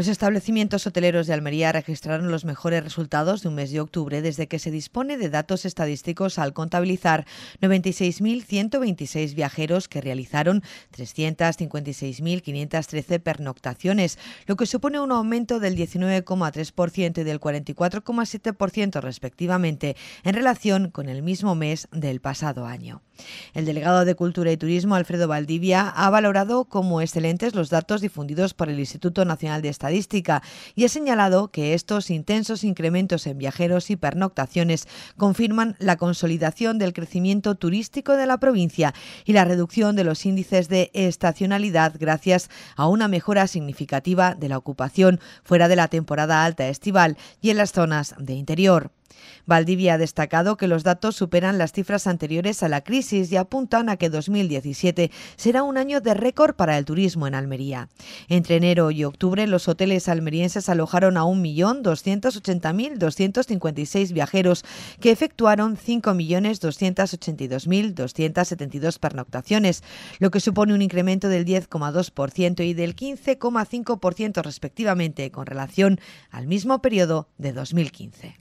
Los establecimientos hoteleros de Almería registraron los mejores resultados de un mes de octubre desde que se dispone de datos estadísticos al contabilizar 96.126 viajeros que realizaron 356.513 pernoctaciones, lo que supone un aumento del 19,3% y del 44,7% respectivamente en relación con el mismo mes del pasado año. El delegado de Cultura y Turismo, Alfredo Valdivia, ha valorado como excelentes los datos difundidos por el Instituto Nacional de Estadística y ha señalado que estos intensos incrementos en viajeros y pernoctaciones confirman la consolidación del crecimiento turístico de la provincia y la reducción de los índices de estacionalidad gracias a una mejora significativa de la ocupación fuera de la temporada alta estival y en las zonas de interior. Valdivia ha destacado que los datos superan las cifras anteriores a la crisis y apuntan a que 2017 será un año de récord para el turismo en Almería. Entre enero y octubre, los hoteles almerienses alojaron a 1.280.256 viajeros que efectuaron 5.282.272 pernoctaciones, lo que supone un incremento del 10,2% y del 15,5% respectivamente con relación al mismo periodo de 2015.